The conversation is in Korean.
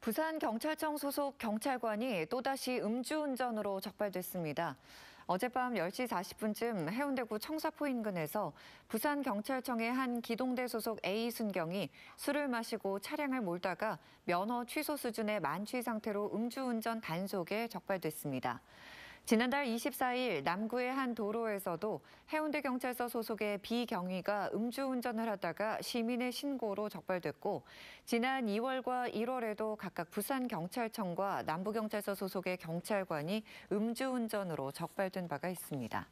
부산경찰청 소속 경찰관이 또다시 음주운전으로 적발됐습니다. 어젯밤 10시 40분쯤 해운대구 청사포 인근에서 부산경찰청의 한 기동대 소속 A 순경이 술을 마시고 차량을 몰다가 면허 취소 수준의 만취 상태로 음주운전 단속에 적발됐습니다. 지난달 24일 남구의 한 도로에서도 해운대 경찰서 소속의 비경위가 음주운전을 하다가 시민의 신고로 적발됐고 지난 2월과 1월에도 각각 부산 경찰청과 남부 경찰서 소속의 경찰관이 음주운전으로 적발된 바가 있습니다.